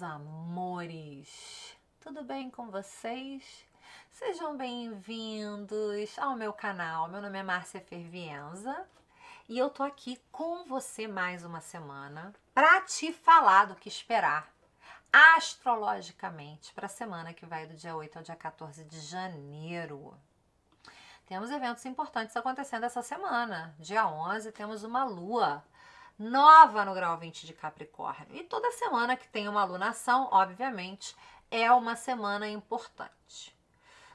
meus amores! Tudo bem com vocês? Sejam bem-vindos ao meu canal. Meu nome é Márcia Fervienza e eu tô aqui com você mais uma semana para te falar do que esperar astrologicamente para a semana que vai do dia 8 ao dia 14 de janeiro. Temos eventos importantes acontecendo essa semana. Dia 11 temos uma lua nova no grau 20 de Capricórnio. E toda semana que tem uma alunação, obviamente, é uma semana importante.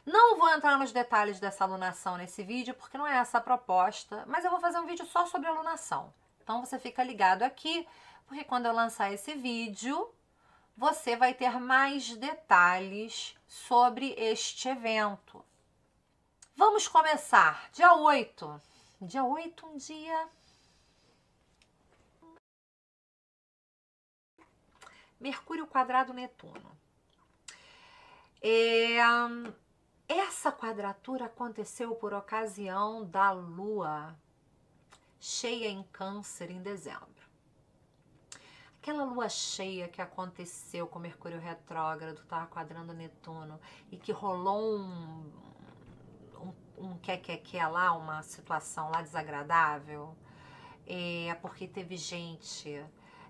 Não vou entrar nos detalhes dessa alunação nesse vídeo, porque não é essa a proposta, mas eu vou fazer um vídeo só sobre alunação. Então você fica ligado aqui, porque quando eu lançar esse vídeo, você vai ter mais detalhes sobre este evento. Vamos começar. Dia 8. Dia 8, um dia Mercúrio quadrado Netuno. É, essa quadratura aconteceu por ocasião da Lua cheia em Câncer em dezembro. Aquela lua cheia que aconteceu com Mercúrio retrógrado, estava tá quadrando Netuno, e que rolou um, um, um que, que, que lá, uma situação lá desagradável, é porque teve gente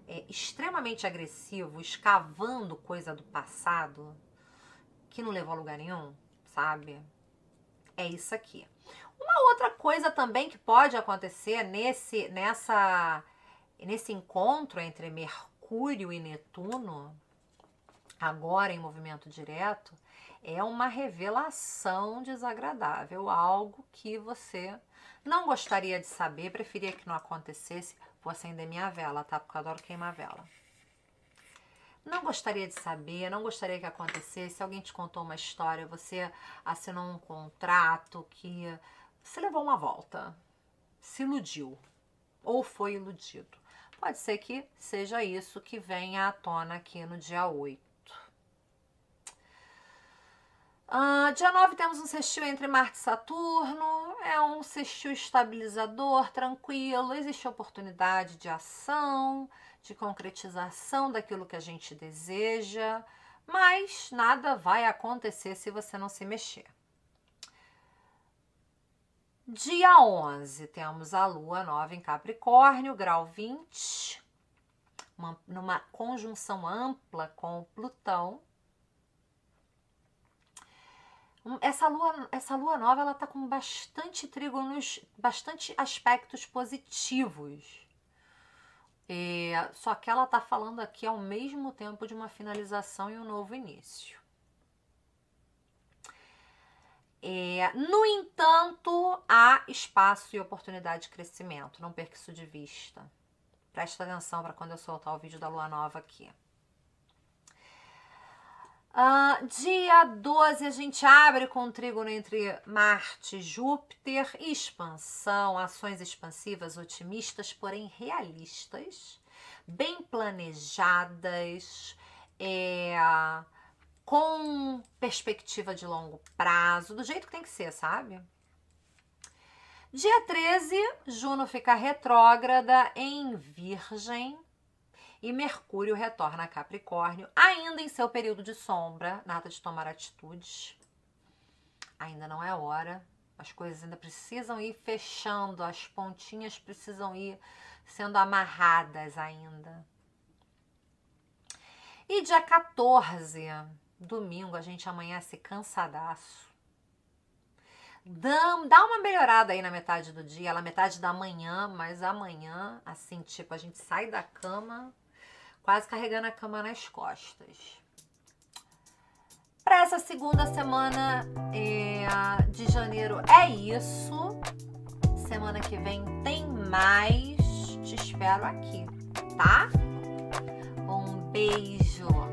é, extremamente agressivo, escavando coisa do passado, que não levou a lugar nenhum, sabe? É isso aqui. Uma outra coisa também que pode acontecer nesse, nessa, nesse encontro entre Mercúrio e Netuno, agora em movimento direto, é uma revelação desagradável, algo que você não gostaria de saber, preferia que não acontecesse. Vou acender minha vela, tá? Porque eu adoro queimar vela. Não gostaria de saber, não gostaria que acontecesse. Alguém te contou uma história, você assinou um contrato que você levou uma volta, se iludiu ou foi iludido. Pode ser que seja isso que venha à tona aqui no dia 8. Uh, dia 9 temos um sextil entre Marte e Saturno. É um sextil estabilizador, tranquilo. Existe oportunidade de ação, de concretização daquilo que a gente deseja, mas nada vai acontecer se você não se mexer. Dia 11 temos a Lua nova em Capricórnio, grau 20, uma, numa conjunção ampla com Plutão essa lua, essa lua nova ela tá com bastante trígonos, bastante aspectos positivos. É, só que ela tá falando aqui ao mesmo tempo de uma finalização e um novo início. É, no entanto, há espaço e oportunidade de crescimento. Não perca isso de vista. Presta atenção para quando eu soltar o vídeo da lua nova aqui. Uh, dia 12, a gente abre com o trígono entre Marte e Júpiter, expansão, ações expansivas, otimistas, porém realistas, bem planejadas, é, com perspectiva de longo prazo, do jeito que tem que ser, sabe? Dia 13, Juno fica retrógrada em Virgem, e Mercúrio retorna a Capricórnio, ainda em seu período de sombra, nada de tomar atitudes. Ainda não é hora, as coisas ainda precisam ir fechando, as pontinhas precisam ir sendo amarradas ainda. E dia 14, domingo, a gente amanhece cansadaço. Dá uma melhorada aí na metade do dia, na metade da manhã, mas amanhã, assim, tipo, a gente sai da cama, quase carregando a cama nas costas. Para essa segunda semana é, de janeiro é isso. Semana que vem tem mais. Te espero aqui, tá? Um beijo.